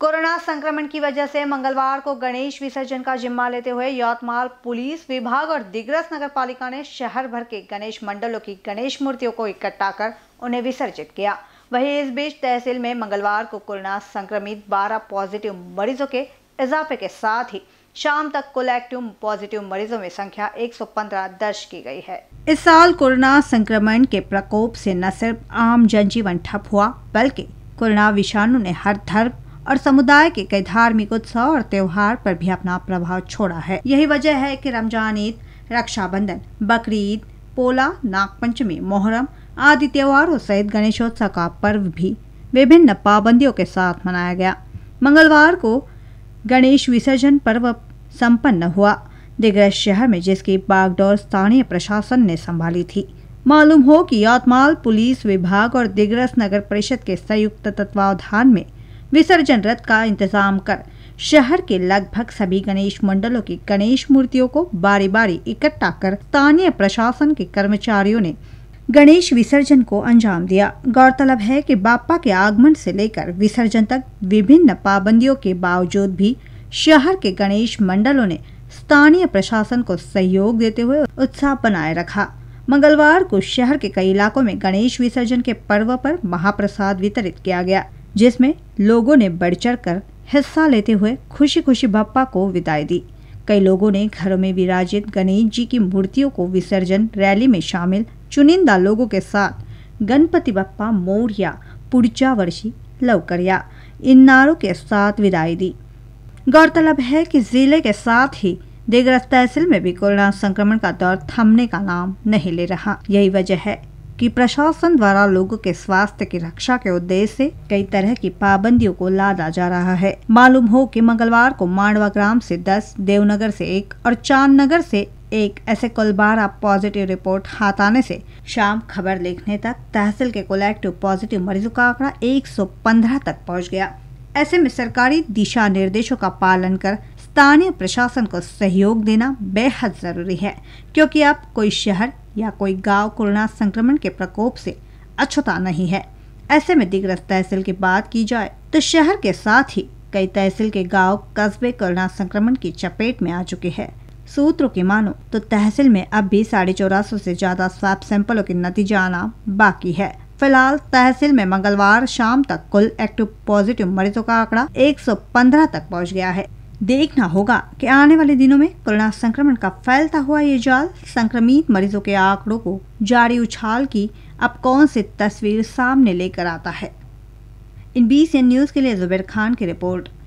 corona संक्रमण की वजह से मंगलवार को गणेश विसर्जन का जिम्मा लेते हुए यौतमाल पुलिस विभाग और दिग्रस नगर पालिका ने शहर भर के गणेश मंडलों की गणेश मूर्तियों को इकट्ठा कर उन्हें विसर्जित किया वहीं इस बीच तहसील में मंगलवार को कोरोना संक्रमित 12 पॉजिटिव मरीजों के इजाफे के साथ ही शाम तक कुल एक्टिव पॉजिटिव मरीजों में संख्या 115 दर्ज की गई है इस साल कोरोना संक्रमण के प्रकोप से न सिर्फ आम जनजीवन ठप हुआ बल्कि कोरोना विषाणु ने हर धर्म और समुदाय के कई धार्मिक उत्सव और त्योहार पर भी अपना प्रभाव छोड़ा है यही वजह है कि रमजान ईद रक्षाबंधन बकरीद पोला नागपंचमी मोहरम आदि त्योहारों सहित गणेशोत्सव का पर्व भी विभिन्न पाबंदियों के साथ मनाया गया मंगलवार को गणेश विसर्जन पर्व संपन्न हुआ दिग्रह शहर में जिसकी बागडोर स्थानीय प्रशासन ने संभाली थी मालूम हो कि यातमाल पुलिस विभाग और दिग्रस नगर परिषद के संयुक्त तत्वावधान में विसर्जन रथ का इंतजाम कर शहर के लगभग सभी गणेश मंडलों की गणेश मूर्तियों को बारी बारी इकट्ठा कर स्थानीय प्रशासन के कर्मचारियों ने गणेश विसर्जन को अंजाम दिया गौरतलब है कि बापा के आगमन से लेकर विसर्जन तक विभिन्न पाबंदियों के बावजूद भी शहर के गणेश मंडलों ने स्थानीय प्रशासन को सहयोग देते हुए उत्साह बनाए रखा मंगलवार को शहर के कई इलाकों में गणेश विसर्जन के पर्व पर महाप्रसाद वितरित किया गया जिसमें लोगों ने बढ़ चढ़ हिस्सा लेते हुए खुशी खुशी बप्पा को विदाई दी कई लोगों ने घरों में विराजित गणेश जी की मूर्तियों को विसर्जन रैली में शामिल चुनिंदा लोगों के साथ गणपति बप्पा मौर्या पुड़चा वर्षी लवकर या इन नारों के साथ विदाई दी गौरतलब है कि जिले के साथ ही देगरस तहसील में भी कोरोना संक्रमण का दौर थमने का नाम नहीं ले रहा यही वजह है कि प्रशासन द्वारा लोगों के स्वास्थ्य की रक्षा के उद्देश्य से कई तरह की पाबंदियों को लादा जा रहा है मालूम हो कि मंगलवार को मांडवा ग्राम से 10, देवनगर से एक और चांद नगर से एक ऐसे कुल बारह पॉजिटिव रिपोर्ट हाथ आने से शाम खबर लिखने तक तहसील के कुल एक्टिव पॉजिटिव मरीजों का आंकड़ा 115 तक पहुंच गया ऐसे में सरकारी दिशा निर्देशों का पालन कर स्थानीय प्रशासन को सहयोग देना बेहद ज़रूरी है क्योंकि अब कोई शहर या कोई गांव कोरोना संक्रमण के प्रकोप से अछूता नहीं है ऐसे में दिग्रस तहसील की बात की जाए तो शहर के साथ ही कई तहसील के गांव कस्बे कोरोना संक्रमण की चपेट में आ चुके हैं सूत्रों की मानो तो तहसील में अब भी साढ़े चौरासौ ऐसी ज्यादा स्वैप सैंपलों के नतीजे आना बाकी है फिलहाल तहसील में मंगलवार शाम तक कुल एक्टिव पॉजिटिव मरीजों का आंकड़ा 115 तक पहुंच गया है देखना होगा कि आने वाले दिनों में कोरोना संक्रमण का फैलता हुआ ये जाल संक्रमित मरीजों के आंकड़ों को जारी उछाल की अब कौन सी तस्वीर सामने लेकर आता है इन बी सी न्यूज़ के लिए जुबैर खान की रिपोर्ट